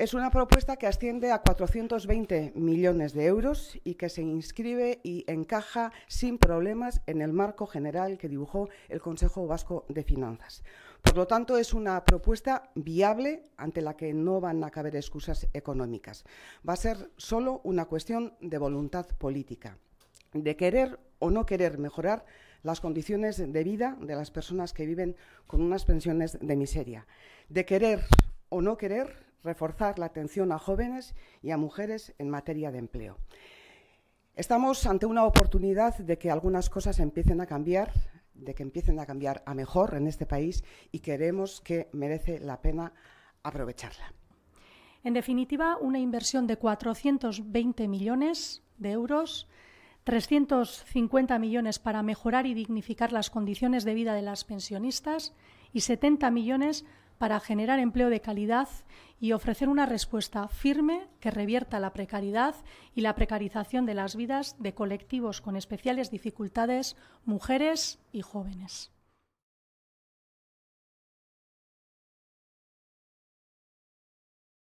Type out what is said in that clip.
Es una propuesta que asciende a 420 millones de euros y que se inscribe y encaja sin problemas en el marco general que dibujó el Consejo Vasco de Finanzas. Por lo tanto, es una propuesta viable ante la que no van a caber excusas económicas. Va a ser solo una cuestión de voluntad política, de querer o no querer mejorar las condiciones de vida de las personas que viven con unas pensiones de miseria, de querer o no querer reforzar la atención a jóvenes y a mujeres en materia de empleo. Estamos ante una oportunidad de que algunas cosas empiecen a cambiar, de que empiecen a cambiar a mejor en este país y queremos que merece la pena aprovecharla. En definitiva, una inversión de 420 millones de euros 350 millones para mejorar y dignificar las condiciones de vida de las pensionistas y 70 millones para generar empleo de calidad y ofrecer una respuesta firme que revierta la precariedad y la precarización de las vidas de colectivos con especiales dificultades, mujeres y jóvenes.